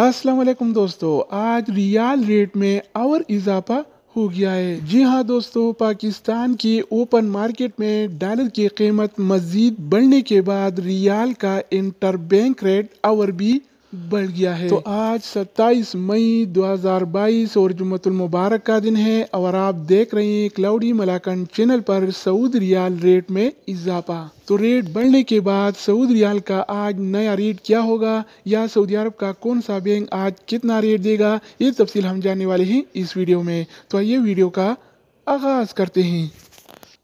असलम दोस्तों आज रियाल रेट में और इजाफा हो गया है जी हाँ दोस्तों पाकिस्तान की ओपन मार्केट में डॉलर की कीमत मजीद बढ़ने के बाद रियाल का इंटर बैंक रेट और भी बढ़ गया है तो आज 27 मई 2022 और जुम्मतुल मुबारक का दिन है और आप देख रहे हैं क्लाउडी मलाकंड चैनल पर सऊद रियाल रेट में इजाफा तो रेट बढ़ने के बाद सऊद रियाल का आज नया रेट क्या होगा या सऊदी अरब का कौन सा बैंक आज कितना रेट देगा ये तफसील हम जानने वाले हैं इस वीडियो में तो आइए वीडियो का आगाज़ करते हैं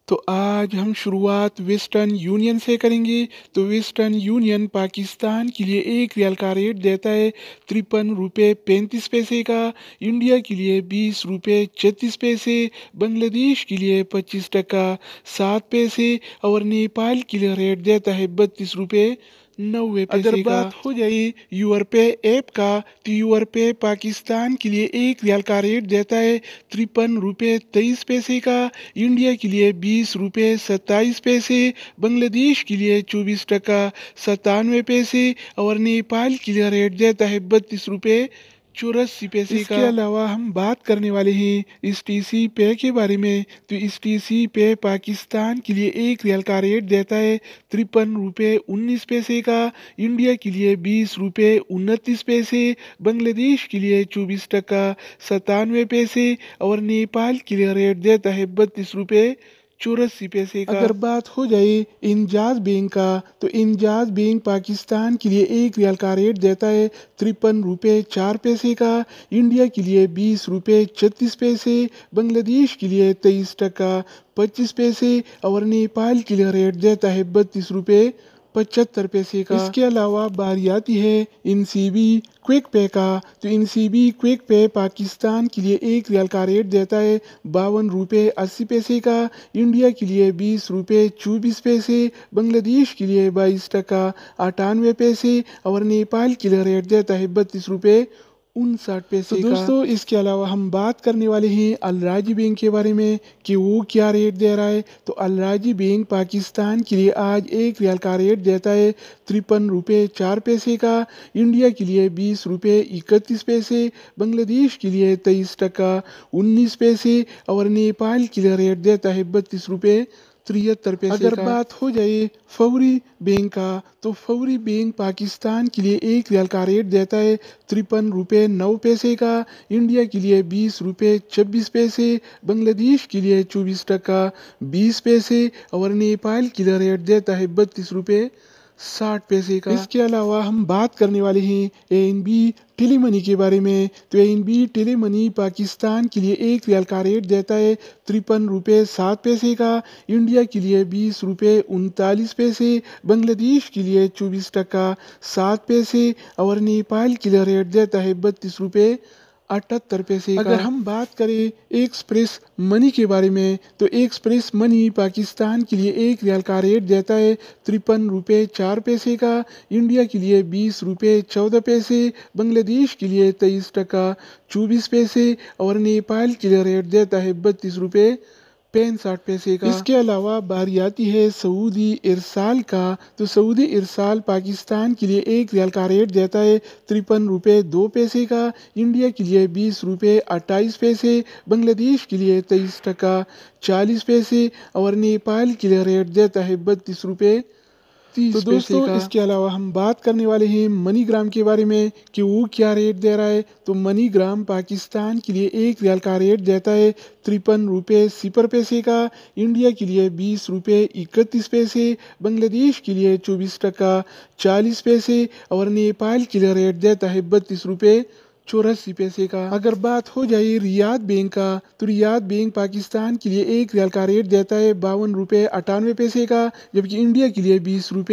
तो आज हम शुरुआत वेस्टर्न यूनियन से करेंगे तो वेस्टर्न यूनियन पाकिस्तान के लिए एक रियल का रेट देता है तिरपन रुपये पैंतीस पैसे का इंडिया के लिए बीस रुपये छत्तीस पैसे बांग्लादेश के लिए पच्चीस टका सात पैसे और नेपाल के लिए रेट देता है बत्तीस रुपये नब्बे अगर बात हो जाए यूर पे ऐप का तो यूर पे पाकिस्तान के लिए एक रियाल का रेट देता है तिरपन रुपये तेईस पैसे का इंडिया के लिए बीस रुपये सत्ताईस पैसे बांग्लादेश के लिए चौबीस टका सतानवे पैसे और नेपाल के लिए रेट देता है बत्तीस रुपये चुरस सीपीसी इसके अलावा हम बात करने वाले हैं इस टी सी पे के बारे में तो इस टी सी पे पाकिस्तान के लिए एक रियल का रेट देता है तिरपन रुपये उन्नीस पैसे का इंडिया के लिए बीस रुपये उनतीस पैसे बांग्लादेश के लिए चौबीस टका सतानवे पैसे और नेपाल के लिए रेट देता है बत्तीस रुपये चौरासी पैसे का अगर बात हो जाए इंजाज बैंक का तो इंजाज बैंक पाकिस्तान के लिए एक रियाल का रेट देता है तिरपन रुपये चार पैसे का इंडिया के लिए बीस रुपये छत्तीस पैसे बांग्लादेश के लिए तेईस टका पच्चीस पैसे और नेपाल के लिए रेट देता है बत्तीस रुपये पचहत्तर पैसे का इसके अलावा बारी आती है इन सी बी क्विक पे का तो इन सी बी क्विक पे पाकिस्तान के लिए एक रियाल का रेट देता है बावन रुपये अस्सी पैसे का इंडिया के लिए बीस रुपये चौबीस पैसे बांग्लादेश के लिए बाईस टका अट्ठानवे पैसे और नेपाल के लिए रेट देता है बत्तीस रुपये उनसठ पैसे तो दोस्तों इसके अलावा हम बात करने वाले हैं अलराजी बैंक के बारे में कि वो क्या रेट दे रहा है तो अलराजी बैंक पाकिस्तान के लिए आज एक रियाल का रेट देता है तिरपन रुपये चार पैसे का इंडिया के लिए बीस रुपये इकतीस पैसे बांग्लादेश के लिए तेईस टका उन्नीस पैसे और नेपाल के लिए रेट देता है बत्तीस रुपये तिहत्तर तरपे अगर बात हो जाए फौरी बैंक का तो फौरी बैंक पाकिस्तान के लिए एक रियाल का रेट देता है तिरपन रुपये नौ पैसे का इंडिया के लिए बीस रुपये छब्बीस पैसे बांग्लादेश के लिए चौबीस टका बीस पैसे और नेपाल के लिए रेट देता है बत्तीस रुपये साठ पैसे का इसके अलावा हम बात करने वाले हैं A N B tele money के बारे में तो A N B tele money Pakistan के लिए एक रियाल का रेट देता है तिरपन रुपये सात पैसे का इंडिया के लिए बीस रुपये उनतालीस पैसे बांग्लादेश के लिए चौबीस टका सात पैसे और नेपाल के लिए रेट देता है बत्तीस रुपये अठहत्तर पैसे अगर हम बात करें एक्सप्रेस मनी के बारे में तो एक्सप्रेस मनी पाकिस्तान के लिए एक रियाल का रेट देता है तिरपन रुपये चार पैसे का इंडिया के लिए बीस रुपये चौदह पैसे बांग्लादेश के लिए तेईस टका चौबीस पैसे और नेपाल के लिए रेट देता है बत्तीस रुपये पैंसठ साठ पैसे का इसके अलावा बारी आती है सऊदी इरसाल का तो सऊदी इरसाल पाकिस्तान के लिए एक रियाल का रेट देता है तिरपन रुपये दो पैसे का इंडिया के लिए बीस रुपये अट्ठाईस पैसे बांग्लादेश के लिए तेईस टका चालीस पैसे और नेपाल के लिए रेट देता है बत्तीस रुपये तो दोस्तों इसके अलावा हम बात करने वाले हैं मनीग्राम के बारे में कि वो क्या रेट दे रहा है तो मनीग्राम पाकिस्तान के लिए एक रियाल का रेट देता है तिरपन रुपये सिपर पैसे का इंडिया के लिए बीस रुपये इकतीस पैसे बांग्लादेश के लिए चौबीस टका चालीस पैसे और नेपाल के लिए रेट देता है बत्तीस रुपये चौरासी पैसे का अगर बात हो जाए रियाद बैंक का तो रियाद बैंक पाकिस्तान के लिए एक रियाल का रेट देता है बावन रुपए अठानवे पैसे का जबकि इंडिया के लिए बीस रुपए